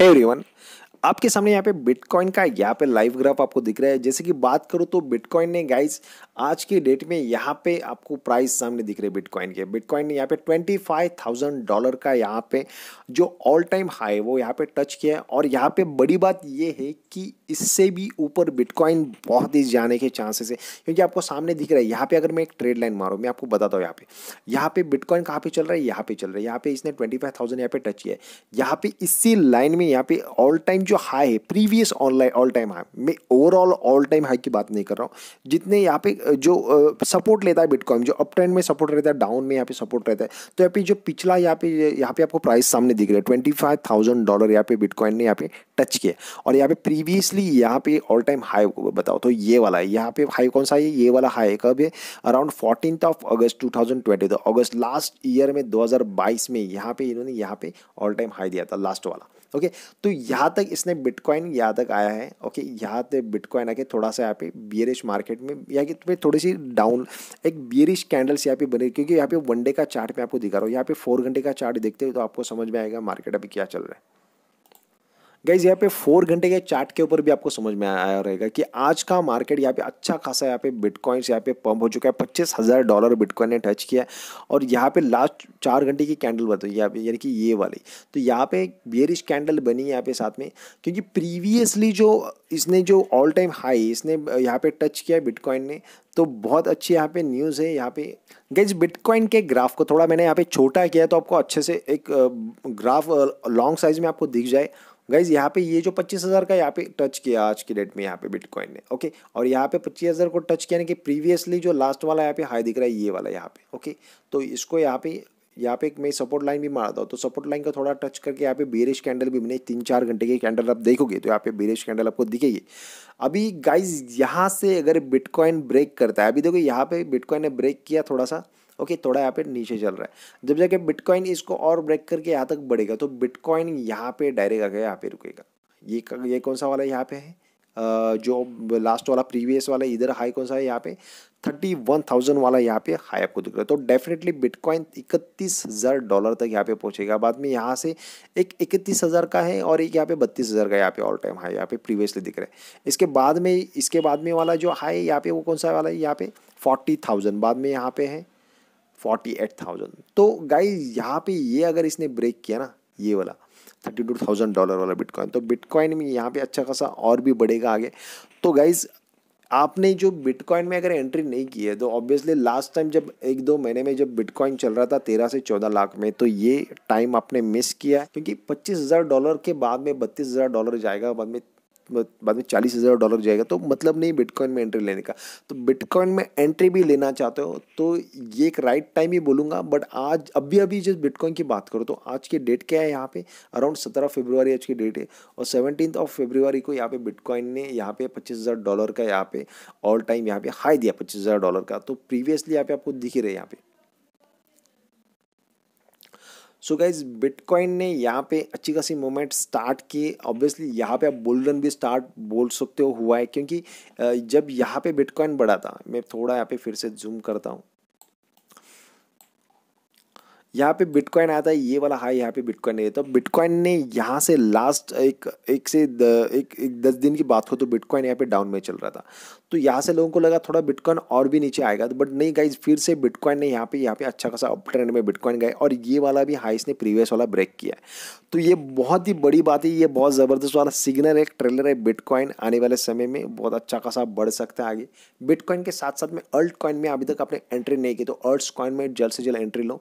है एवरीवन आपके सामने यहाँ पे बिटकॉइन का यहाँ पे लाइव ग्राफ आपको दिख रहा है जैसे कि बात करो तो बिटकॉइन ने गाइस आज के डेट में यहाँ पे आपको प्राइस सामने दिख रहे बिटकॉइन के बिटकॉइन ने यहाँ पे ट्वेंटी फाइव थाउजेंड डॉलर का यहाँ पे जो ऑल टाइम हाई है वो यहाँ पे टच किया है और यहाँ पे बड़ी बात ये है कि इससे भी ऊपर बिटकॉइन बहुत ही जाने के चांसेस है क्योंकि आपको सामने दिख रहा है यहाँ पे अगर मैं एक ट्रेड लाइन मारूँ मैं आपको बताता हूँ यहाँ पे यहाँ पे बिटकॉइन कहाँ पे चल रहा है यहाँ पे चल रहा है यहाँ पे इसने ट्वेंटी फाइव थाउजेंड यहाँ पे टच किया है यहाँ पे इसी लाइन में यहाँ पे ऑल टाइम जो हाई है previous online all time high मैं ओवरऑल ऑल टाइम हाई की बात नहीं कर रहा हूँ जितने यहाँ पे जो सपोर्ट लेता है बिटकॉइन जो अप ट्रेंड में सपोर्ट रहता है डाउन में यहाँ पे सपोर्ट रहता है तो यहाँ पे जो पिछला यहाँ पे यहाँ पे आपको प्राइस सामने दिख रहा है ट्वेंटी फाइव थाउजेंड डॉलर यहाँ पे बिटकॉइन ने यहाँ पे टच किए और यहाँ पे प्रीवियसली यहाँ पे ऑल टाइम हाई बताओ तो ये वाला है यहाँ पे हाई कौन सा है ये वाला हाई है कब है around fourteen of August two thousand twenty तो अगस्त लास्ट ईयर में दो हज़ार बाईस में यहाँ पे इन्होंने यहाँ पे ऑल टाइम हाई दिया था लास्ट वाला ओके तो यहाँ तक इसने बिटकॉइन यहाँ तक आया है ओके यहाँ तक बिटकॉइन आके थोड़ा सा यहाँ पे बियरिश मार्केट में यहाँ की थोड़ी सी डाउन एक बियरिश कैंडल्स यहाँ पे बने क्योंकि यहाँ पे वन डे का चार्ट में आपको दिखा रहा हूँ यहाँ पे फोर घंटे का चार्ट देखते हो तो आपको समझ में आएगा मार्केट अभी क्या चल रहा है गाइज यहाँ पे फोर घंटे के चार्ट के ऊपर भी आपको समझ में आया रहेगा कि आज का मार्केट यहाँ पे अच्छा खासा यहाँ पे बिटकॉइंस यहाँ पे पंप हो चुका है पच्चीस हज़ार डॉलर बिटकॉइन ने टच किया और यहाँ पे लास्ट चार घंटे की कैंडल बताइए यहाँ पे यानी कि ये वाली तो यहाँ पे बियरिश कैंडल बनी है यहाँ पे साथ में क्योंकि प्रीवियसली जो इसने जो ऑल टाइम हाई इसने यहाँ पे टच किया बिटकॉइन ने तो बहुत अच्छी यहाँ पे न्यूज़ है यहाँ पे गैज बिटकॉइन के ग्राफ को थोड़ा मैंने यहाँ पे छोटा किया तो आपको अच्छे से एक ग्राफ लॉन्ग साइज में आपको दिख जाए गाइज यहाँ पे ये जो पच्चीस हज़ार का यहाँ पे टच किया आज की डेट में यहाँ पे बिटकॉइन ने ओके और यहाँ पे पच्चीस हज़ार को टच किया यानी कि प्रीवियसली जो लास्ट वाला यहाँ पे हाई दिख रहा है ये वाला यहाँ पे ओके तो इसको यहाँ पे यहाँ पे मैं सपोर्ट लाइन भी मारता हूँ तो सपोर्ट लाइन का थोड़ा टच करके यहाँ पे बेरिश कैंडल भी बने तीन चार घंटे की कैंडल आप देखोगे तो यहाँ पे बेरिश कैंडल आपको दिखेगी अभी गाइज यहाँ से अगर बिटकॉइन ब्रेक करता है अभी देखो यहाँ पे बिटकॉइन ने ब्रेक किया थोड़ा सा ओके थोड़ा यहाँ पे नीचे चल रहा है जब जाके बिटकॉइन इसको और ब्रेक करके यहाँ तक बढ़ेगा तो बिटकॉइन यहाँ पे डायरेक्ट आगे यहाँ पे रुकेगा ये ये कौन सा वाला यहाँ पे है जो लास्ट वाला प्रीवियस वाला इधर हाई कौन सा है यहाँ पे थर्टी वन थाउजेंड वाला यहाँ पे हाई आपको दिख रहा है तो डेफिनेटली बिटकॉइन इकतीस हज़ार डॉलर तक यहाँ पे पहुँचेगा बाद में यहाँ से एक इकतीस हज़ार का है और एक यहाँ पे बत्तीस हज़ार का यहाँ पे ऑल टाइम हाई यहाँ पे प्रीवियसली दिख रहा है इसके बाद में इसके बाद में वाला जो हाई यहाँ पे वो कौन सा वाला है यहाँ पे फोर्टी थाउजेंड बाद में यहाँ पे है फोर्टी एट थाउजेंड तो गाइज यहाँ पे ये अगर इसने ब्रेक किया ना ये वाला थर्टी टू थाउजेंड डॉलर वाला बिटकॉइन तो बिटकॉइन में यहाँ पे अच्छा खासा और भी बढ़ेगा आगे तो गाइज आपने जो बिटकॉइन में अगर एंट्री नहीं की है तो ऑब्वियसली लास्ट टाइम जब एक दो महीने में जब बिटकॉइन चल रहा था तेरह से चौदह लाख में तो ये टाइम आपने मिस किया क्योंकि पच्चीस हज़ार डॉलर के बाद में बत्तीस हज़ार डॉलर जाएगा बाद में बाद में चालीस हज़ार डॉलर जाएगा तो मतलब नहीं बिटकॉइन में एंट्री लेने का तो बिटकॉइन में एंट्री भी लेना चाहते हो तो ये एक राइट टाइम ही बोलूँगा बट आज अभी अभी जिस बिटकॉइन की बात करो तो आज की डेट क्या है यहाँ पे अराउंड सत्रह फेब्रुवरी आज की डेट है और सेवनटीन ऑफ फेब्रुवरी को यहाँ पे बिटकॉइन ने यहाँ पे पच्चीस हज़ार डॉलर का यहाँ पे ऑल टाइम यहाँ पे हाई दिया पच्चीस हज़ार डॉलर का तो प्रीवियसली यहाँ पे आपको दिख ही रहे यहाँ पे सो गाइज बिटकॉइन ने यहाँ पे अच्छी खासी मूवमेंट स्टार्ट की ऑब्वियसली यहाँ पे आप बुल रन भी स्टार्ट बोल सकते हो हुआ है क्योंकि जब यहाँ पे बिटकॉइन बढ़ा था मैं थोड़ा यहाँ पे फिर से जूम करता हूँ यहाँ पे बिटकॉइन आता है ये वाला हाई यहाँ पे बिटकॉइन नहीं तो बिटकॉइन ने यहाँ से लास्ट एक एक से द, एक, एक दस दिन की बात हो तो बिटकॉइन यहाँ पे डाउन में चल रहा था तो यहाँ से लोगों को लगा थोड़ा बिटकॉइन और भी नीचे आएगा तो बट नहीं गाइज फिर से बिटकॉइन ने यहाँ पे यहाँ पे अच्छा खासा अप ट्रेंड में बिटकॉइन गए और ये वाला भी हाई इसने प्रीवियस वाला ब्रेक किया है तो ये बहुत ही बड़ी बात है ये बहुत ज़बरदस्त वाला सिग्नल एक ट्रेलर है बिटकॉइन आने वाले समय में बहुत अच्छा खासा बढ़ सकता है आगे बिटकॉइन के साथ साथ में अर्ल्ट कॉइन में अभी तक आपने एंट्री नहीं की तो अर्ट्स कॉइन में जल्द से जल्द एंट्री लो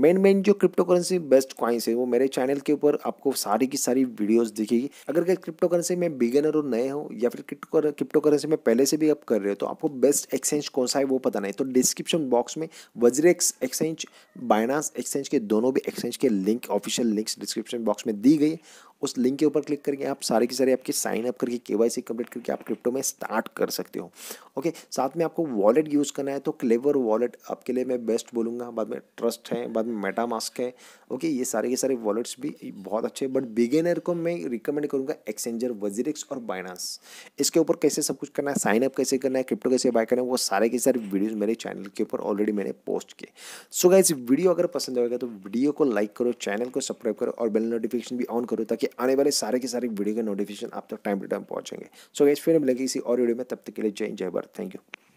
मेन मेन जो क्रिप्टो करेंसी बेस्ट क्वाइंस है वो मेरे चैनल के ऊपर आपको सारी की सारी वीडियोस दिखेगी अगर क्रिप्टो करेंसी में बिगनर और नए हो या फिर क्रिप्टो करेंसी में पहले से भी आप कर रहे हो तो आपको बेस्ट एक्सचेंज कौन सा है वो पता नहीं तो डिस्क्रिप्शन बॉक्स में वज्रेक्स एक्सचेंज बाइनास एक्सचेंज के दोनों भी एक्सचेंज के link official links description box में दी गई उस लिंक के ऊपर क्लिक करके आप सारे के सारे आपके साइन अप करके के वाई कंप्लीट करके आप क्रिप्टो में स्टार्ट कर सकते हो ओके साथ में आपको वॉलेट यूज़ करना है तो क्लेवर वॉलेट आपके लिए मैं बेस्ट बोलूँगा बाद में ट्रस्ट है बाद में मेटा मास्क है ओके ये सारे के सारे वॉलेट्स भी बहुत अच्छे बट बिगेनर को मैं रिकमेंड करूँगा एक्सेंजर वजीरिक्स और बाइनास इसके ऊपर कैसे सब कुछ करना है साइन अप कैसे करना है क्रिप्टो कैसे बाय करना है वो सारे के सारे वीडियोज़ मेरे चैनल के ऊपर ऑलरेडी मैंने पोस्ट किए सो गाइज वीडियो अगर पसंद आएगा तो वीडियो को लाइक करो चैनल को सब्सक्राइब करो और बेल नोटिफिकेशन भी ऑन करो ताकि आने वाले सारे के सारे वीडियो के नोटिफिकेशन आप तक टाइम टू टाइम पहुंचेंगे सो गाइस फिर मिलेंगे किसी और वीडियो में तब तक के लिए जय जय भारत थैंक यू